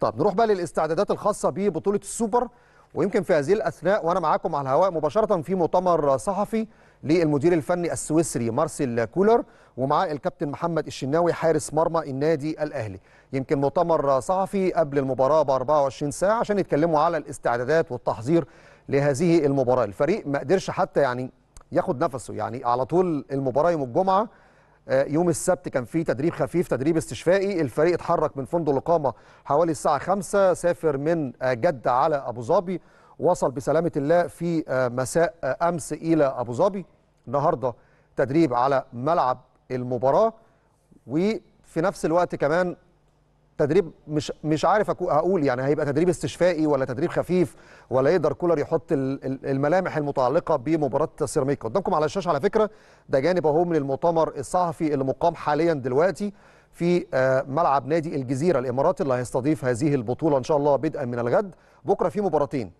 طب نروح بقى للاستعدادات الخاصه ببطوله السوبر ويمكن في هذه الاثناء وانا معاكم على الهواء مباشره في مؤتمر صحفي للمدير الفني السويسري مارسيل كولر ومعاه الكابتن محمد الشناوي حارس مرمى النادي الاهلي يمكن مؤتمر صحفي قبل المباراه ب 24 ساعه عشان يتكلموا على الاستعدادات والتحضير لهذه المباراه الفريق ما قدرش حتى يعني ياخد نفسه يعني على طول المباراه يوم الجمعه آه، يوم السبت كان في تدريب خفيف تدريب استشفائي الفريق اتحرك من فندق الإقامة حوالي الساعة 5 سافر من آه، جدة على أبو ظبي وصل بسلامة الله في آه، مساء أمس إلى أبو ظبي النهاردة تدريب على ملعب المباراة وفي نفس الوقت كمان تدريب مش مش عارف اقول يعني هيبقى تدريب استشفائي ولا تدريب خفيف ولا يقدر كولر يحط الملامح المتعلقه بمباراه سيراميكا قدامكم على الشاشه على فكره ده جانب اهو من المؤتمر الصحفي اللي مقام حاليا دلوقتي في آه، ملعب نادي الجزيره الاماراتي اللي هيستضيف هذه البطوله ان شاء الله بدءا من الغد بكره في مباراتين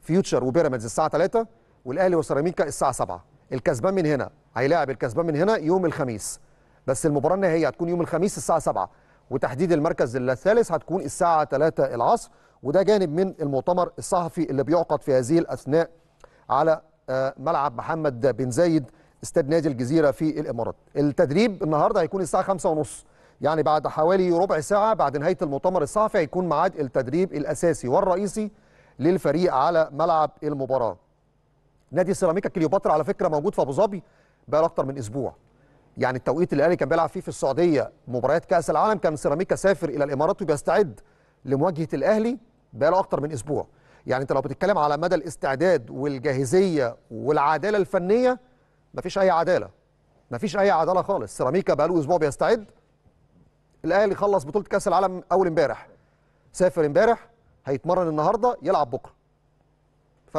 فيوتشر وبيراميدز الساعه 3 والاهلي وسيراميكا الساعه 7 الكسبان من هنا هيلاعب الكسبان من هنا يوم الخميس بس المباراه النهائيه هتكون يوم الخميس الساعه 7 وتحديد المركز الثالث هتكون الساعة 3 العصر وده جانب من المؤتمر الصحفي اللي بيعقد في هذه الأثناء على آه، ملعب محمد بن زايد استاد نادي الجزيرة في الإمارات التدريب النهاردة هيكون الساعة 5 ونص يعني بعد حوالي ربع ساعة بعد نهاية المؤتمر الصحفي هيكون معاد التدريب الأساسي والرئيسي للفريق على ملعب المباراة نادي سيراميكا كليوباترا على فكرة موجود في أبو ظبي بقى أكتر من أسبوع يعني التوقيت اللي الاهلي كان بيلعب فيه في السعوديه مباريات كاس العالم كان سيراميكا سافر الى الامارات وبيستعد لمواجهه الاهلي بقاله اكتر من اسبوع يعني انت لو بتتكلم على مدى الاستعداد والجاهزيه والعداله الفنيه مفيش اي عداله مفيش اي عداله خالص سيراميكا بقاله اسبوع بيستعد الاهلي خلص بطوله كاس العالم اول امبارح سافر امبارح هيتمرن النهارده يلعب بكره ف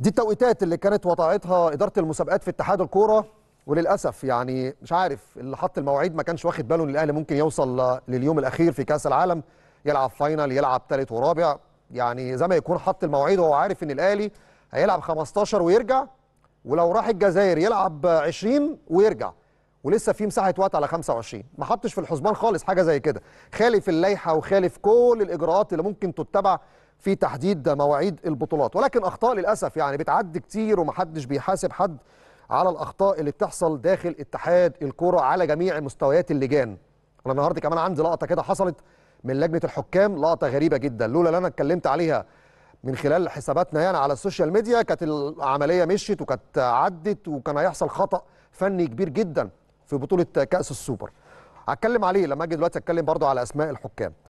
دي التوقيتات اللي كانت وضعتها اداره المسابقات في اتحاد الكوره وللاسف يعني مش عارف اللي حط المواعيد ما كانش واخد باله ان الاهلي ممكن يوصل لليوم الاخير في كاس العالم يلعب فاينل يلعب ثالث ورابع يعني زي ما يكون حط المواعيد وهو عارف ان الاهلي هيلعب 15 ويرجع ولو راح الجزائر يلعب 20 ويرجع ولسه في مساحه وقت على 25 ما حطش في الحسبان خالص حاجه زي كده خالف اللائحه وخالف كل الاجراءات اللي ممكن تتبع في تحديد مواعيد البطولات ولكن اخطاء للاسف يعني بتعدي كتير ومحدش بيحاسب حد على الاخطاء اللي بتحصل داخل اتحاد الكوره على جميع مستويات اللجان انا النهارده كمان عندي لقطه كده حصلت من لجنه الحكام لقطه غريبه جدا لولا اللي انا اتكلمت عليها من خلال حساباتنا يعني على السوشيال ميديا كانت العمليه مشيت وكانت عدت وكان هيحصل خطا فني كبير جدا في بطوله كاس السوبر هتكلم عليه لما اجي دلوقتي اتكلم برضو على اسماء الحكام